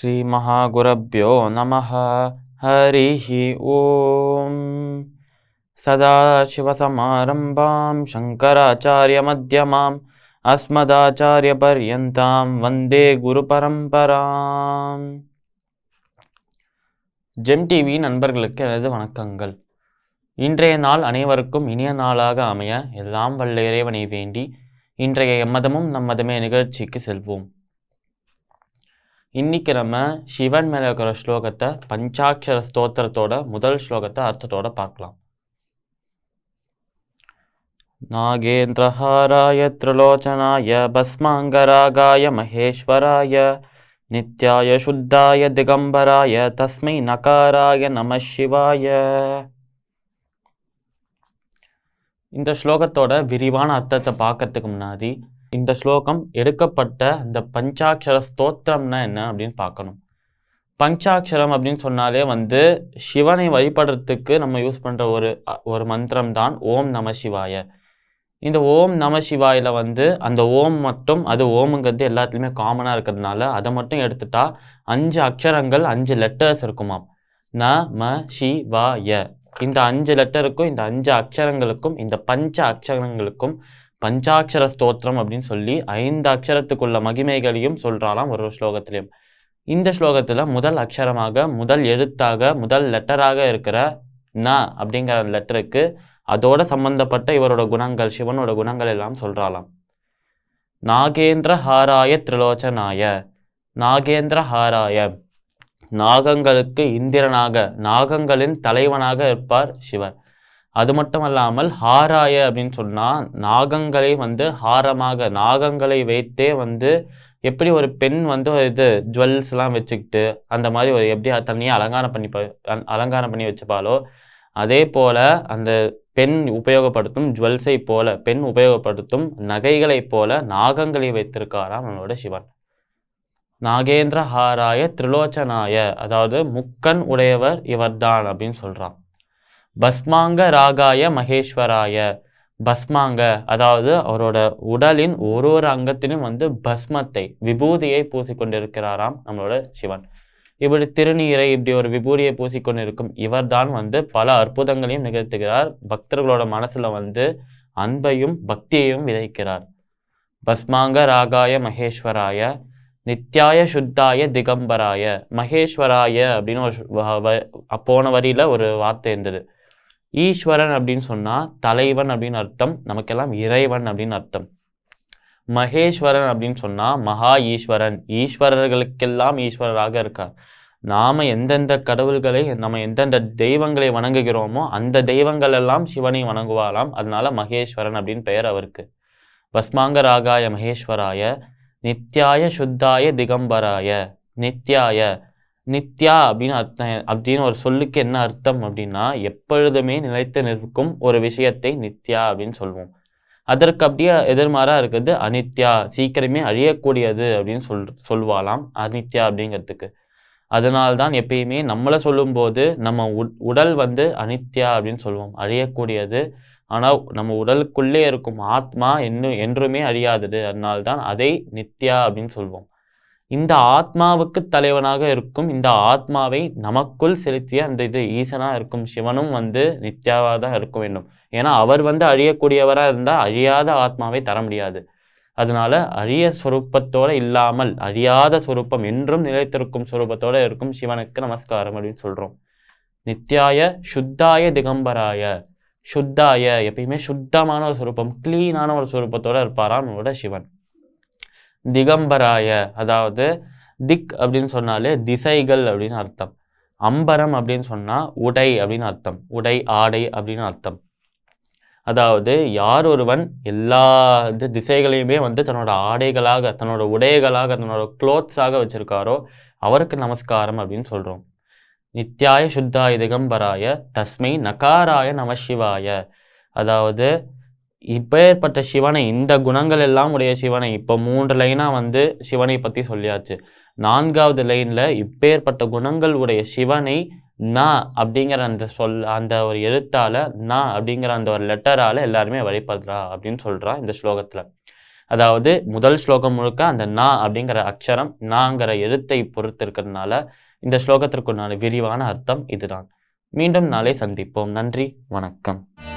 श्रीमहागुरभ्यो नमः हरिः ॐ सदाशिवसमारम्भां பர்யந்தாம் வந்தே குரு பரம்பராம் GeM TV நண்பர்களுக்கு எனது வணக்கங்கள் இன்றைய நாள் அனைவருக்கும் இனிய நாளாக அமைய எல்லாம் வல்ல இறைவனை வேண்டி இன்றைய எம்மதமும் நம்மதமே நிகழ்ச்சிக்கு செல்வோம் இன்னைக்கு நம்ம சிவன் மேலே இருக்கிற ஸ்லோகத்தை பஞ்சாட்சர ஸ்தோத்திரத்தோட முதல் ஸ்லோகத்தை அர்த்தத்தோட பார்க்கலாம் நாகேந்திரஹாராய திரிலோச்சனாய பஸ்மாங்கராகாய மகேஸ்வராய நித்யாய சுத்தாய திகம்பராய தஸ்மை நகாராய நம சிவாய இந்த ஸ்லோகத்தோட விரிவான அர்த்தத்தை பார்க்கறதுக்கு முன்னாடி இந்த ஸ்லோகம் எடுக்கப்பட்ட இந்த பஞ்சாட்சர ஸ்தோத்திரம்னா என்ன அப்படின்னு பார்க்கணும் பஞ்சாட்சரம் அப்படின்னு சொன்னாலே வந்து சிவனை வழிபடுறதுக்கு நம்ம யூஸ் பண்ணுற ஒரு ஒரு மந்திரம் தான் ஓம் நம சிவாய இந்த ஓம் நம சிவாயில் வந்து அந்த ஓம் மட்டும் அது ஓமுங்கிறது எல்லாத்துலேயுமே காமனாக இருக்கிறதுனால அதை மட்டும் எடுத்துட்டா அஞ்சு அக்ஷரங்கள் அஞ்சு லெட்டர்ஸ் இருக்குமாம் ந ம ஷி வா ய இந்த அஞ்சு லெட்டருக்கும் இந்த அஞ்சு அக்ஷரங்களுக்கும் இந்த பஞ்ச அக்ஷரங்களுக்கும் பஞ்சாட்சர ஸ்தோத்திரம் அப்படின்னு சொல்லி ஐந்து அக்ஷரத்துக்குள்ள மகிமைகளையும் சொல்கிறாலாம் ஒரு ஸ்லோகத்திலையும் இந்த ஸ்லோகத்தில் முதல் அக்ஷரமாக முதல் எழுத்தாக முதல் லெட்டராக இருக்கிற ந அப்படிங்கிற லெட்டருக்கு அதோட சம்பந்தப்பட்ட இவரோட குணங்கள் சிவனோட குணங்கள் எல்லாம் சொல்கிறாலாம் நாகேந்திர ஹாராய திரிலோச்சனாய நாகேந்திர ஹாராய நாகங்களுக்கு இந்திரனாக நாகங்களின் தலைவனாக இருப்பார் சிவர் அது மட்டும் அல்லாமல் ஹாராய அப்படின்னு சொன்னால் நாகங்களை வந்து ஹாரமாக நாகங்களை வைத்தே வந்து எப்படி ஒரு பெண் வந்து இது ஜுவல்ஸ்லாம் வச்சுக்கிட்டு அந்த மாதிரி ஒரு எப்படி தனியாக அலங்காரம் பண்ணி அலங்காரம் பண்ணி வச்சுப்பாலோ அதே போல் அந்த பெண் உபயோகப்படுத்தும் ஜுவல்ஸை போல பெண் உபயோகப்படுத்தும் நகைகளைப் போல நாகங்களை வைத்திருக்காராம் நம்மளோட சிவன் நாகேந்திர ஹாராய திரிலோச்சனாய அதாவது முக்கன் உடையவர் இவர்தான் அப்படின்னு சொல்கிறான் பஸ்மாங்க ராகாய மகேஸ்வராய பஸ்மாங்க அதாவது அவரோட உடலின் ஒரு ஒரு அங்கத்திலும் வந்து பஸ்மத்தை விபூதியை பூசிக்கொண்டிருக்கிறாராம் நம்மளோட சிவன் இப்படி திருநீரை இப்படி ஒரு விபூதியை பூசிக்கொண்டிருக்கும் இவர்தான் வந்து பல அற்புதங்களையும் நிகழ்த்துகிறார் பக்தர்களோட மனசுல வந்து அன்பையும் பக்தியையும் விதைக்கிறார் பஸ்மாங்க ராகாய மகேஸ்வராய நித்யாய சுத்தாய திகம்பராய மகேஸ்வராய அப்படின்னு ஒரு போன வரியில ஒரு வார்த்தை இருந்தது ஈஸ்வரன் அப்படின்னு சொன்னால் தலைவன் அப்படின்னு அர்த்தம் நமக்கெல்லாம் இறைவன் அப்படின்னு அர்த்தம் மகேஸ்வரன் அப்படின்னு சொன்னால் மகா ஈஸ்வரன் ஈஸ்வரர்களுக்கெல்லாம் ஈஸ்வரராக இருக்கார் நாம் எந்தெந்த கடவுள்களை நம்ம எந்தெந்த தெய்வங்களை வணங்குகிறோமோ அந்த தெய்வங்கள் எல்லாம் சிவனை வணங்குவாராம் அதனால மகேஸ்வரன் அப்படின்னு பெயர் அவருக்கு பஸ்மாங்கராகாய மகேஸ்வராய நித்யாய சுத்தாய திகம்பராய நித்யாய நித்யா அப்படின்னு அர்த்தம் அப்படின்னு ஒரு சொல்லுக்கு என்ன அர்த்தம் அப்படின்னா எப்பொழுதுமே நிலைத்து நிற்கும் ஒரு விஷயத்தை நித்யா அப்படின்னு சொல்லுவோம் அதற்கு அப்படியே எதிர்மாறாக இருக்குது அனித்யா சீக்கிரமே அழியக்கூடியது அப்படின்னு சொல் சொல்வாலாம் அனித்யா அப்படிங்கிறதுக்கு அதனால்தான் எப்பயுமே நம்மளை சொல்லும்போது நம்ம உடல் வந்து அனித்யா அப்படின்னு சொல்லுவோம் அழியக்கூடியது ஆனால் நம்ம உடலுக்குள்ளே இருக்கும் ஆத்மா இன்னும் என்றுமே அழியாதது அதனால்தான் அதை நித்யா அப்படின்னு சொல்வோம் இந்த ஆத்மாவுக்கு தலைவனாக இருக்கும் இந்த ஆத்மாவை நமக்குள் செலுத்திய அந்த இது ஈசனாக இருக்கும் சிவனும் வந்து நித்யாவாக தான் இருக்க வேண்டும் ஏன்னா அவர் வந்து அழியக்கூடியவராக இருந்தால் அழியாத ஆத்மாவை தர முடியாது அதனால அழிய சுரூபத்தோடு இல்லாமல் அழியாத சுரூபம் என்றும் நிலைத்திருக்கும் சுரூபத்தோடு இருக்கும் சிவனுக்கு நமஸ்காரம் அப்படின்னு சொல்கிறோம் நித்யாய சுத்தாய திகம்பராய சுத்தாய எப்பயுமே சுத்தமான ஒரு சுரூபம் கிளீனான ஒரு சுரூபத்தோடு இருப்பாராம் நம்மளோட சிவன் திகம்பராய அதாவது திக் அப்படின்னு சொன்னாலே திசைகள் அப்படின்னு அர்த்தம் அம்பரம் அப்படின்னு சொன்னால் உடை அப்படின்னு அர்த்தம் உடை ஆடை அப்படின்னு அர்த்தம் அதாவது யார் ஒருவன் எல்லா இது திசைகளையுமே வந்து தன்னோட ஆடைகளாக தன்னோட உடைகளாக தன்னோட க்ளோத்ஸாக வச்சுருக்காரோ அவருக்கு நமஸ்காரம் அப்படின்னு சொல்கிறோம் நித்யாய சுத்தாய திகம்பராய தஸ்மை நகாராய நமசிவாய அதாவது இப்பேற்பட்ட சிவனை இந்த குணங்கள் எல்லாம் உடைய சிவனை இப்போ மூன்று லைனாக வந்து சிவனை பற்றி சொல்லியாச்சு நான்காவது லைனில் இப்பேற்பட்ட குணங்கள் உடைய சிவனை நா அப்படிங்கிற அந்த சொல் அந்த ஒரு எழுத்தால் நா அப்படிங்கிற அந்த ஒரு லெட்டரால் எல்லாருமே வழிபடுறா அப்படின்னு சொல்கிறான் இந்த ஸ்லோகத்தில் அதாவது முதல் ஸ்லோகம் முழுக்க அந்த நா அப்படிங்கிற அக்ஷரம் நாங்கிற எழுத்தை பொறுத்து இருக்கிறதுனால இந்த ஸ்லோகத்திற்குண்டான விரிவான அர்த்தம் இதுதான் மீண்டும் நாளை சந்திப்போம் நன்றி வணக்கம்